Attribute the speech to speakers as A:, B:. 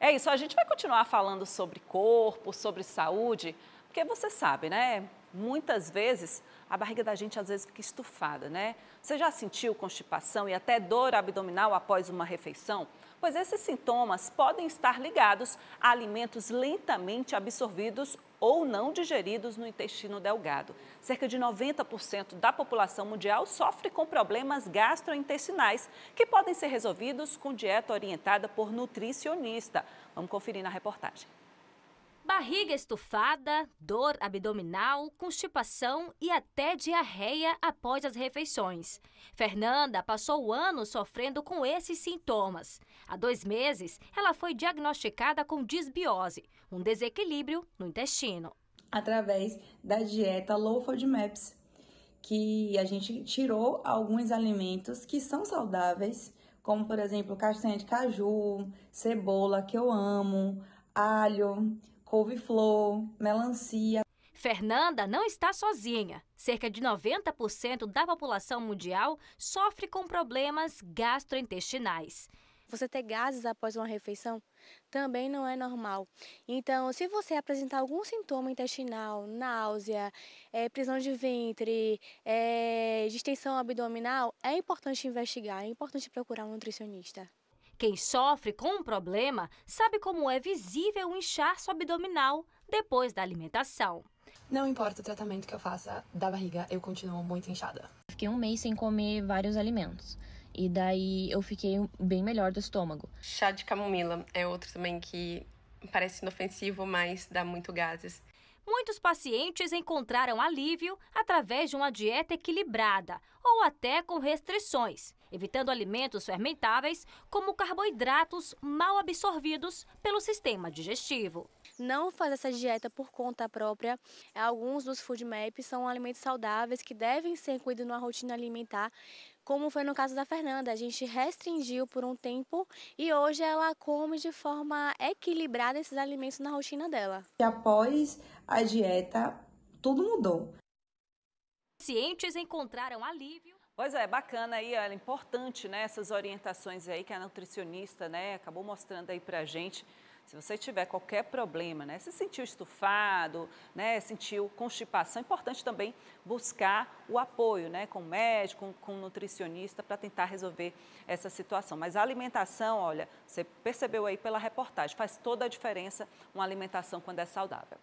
A: É isso, a gente vai continuar falando sobre corpo, sobre saúde, porque você sabe, né? Muitas vezes a barriga da gente às vezes fica estufada, né? Você já sentiu constipação e até dor abdominal após uma refeição? Pois esses sintomas podem estar ligados a alimentos lentamente absorvidos ou não digeridos no intestino delgado. Cerca de 90% da população mundial sofre com problemas gastrointestinais, que podem ser resolvidos com dieta orientada por nutricionista. Vamos conferir na reportagem. Barriga estufada, dor
B: abdominal, constipação e até diarreia após as refeições. Fernanda passou o ano sofrendo com esses sintomas. Há dois meses, ela foi diagnosticada com disbiose, um desequilíbrio no intestino.
C: Através
A: da dieta Low Food Maps, que a gente tirou alguns alimentos que são saudáveis, como por exemplo castanha de caju, cebola, que eu amo, alho, couve-flor, melancia.
B: Fernanda não está sozinha. Cerca de 90% da população mundial
C: sofre com problemas gastrointestinais. Você ter gases após uma refeição também não é normal. Então, se você apresentar algum sintoma intestinal, náusea, é, prisão de ventre, é, distensão abdominal, é importante investigar, é importante procurar um nutricionista.
B: Quem sofre com um problema sabe como é visível o inchaço abdominal depois da alimentação. Não
C: importa o tratamento que eu faça da barriga, eu continuo muito inchada. Fiquei um mês sem comer vários alimentos. E daí eu fiquei bem melhor do estômago.
B: Chá de camomila é outro também que parece inofensivo, mas dá muito gases. Muitos pacientes encontraram alívio através de uma dieta equilibrada ou até com restrições evitando alimentos fermentáveis, como carboidratos mal absorvidos pelo sistema digestivo.
C: Não fazer essa dieta por conta própria. Alguns dos food maps são alimentos saudáveis que devem ser incluídos numa rotina alimentar, como foi no caso da Fernanda. A gente restringiu por um tempo e hoje ela come de forma equilibrada esses alimentos na rotina dela.
A: E após a dieta, tudo mudou. Cientes encontraram alívio. Pois é, bacana aí, é importante, né, essas orientações aí que a nutricionista, né, acabou mostrando aí pra gente. Se você tiver qualquer problema, né, se sentiu estufado, né, sentiu constipação, é importante também buscar o apoio, né, com médico, com, o nutricionista para tentar resolver essa situação. Mas a alimentação, olha, você percebeu aí pela reportagem, faz toda a diferença uma alimentação quando é saudável.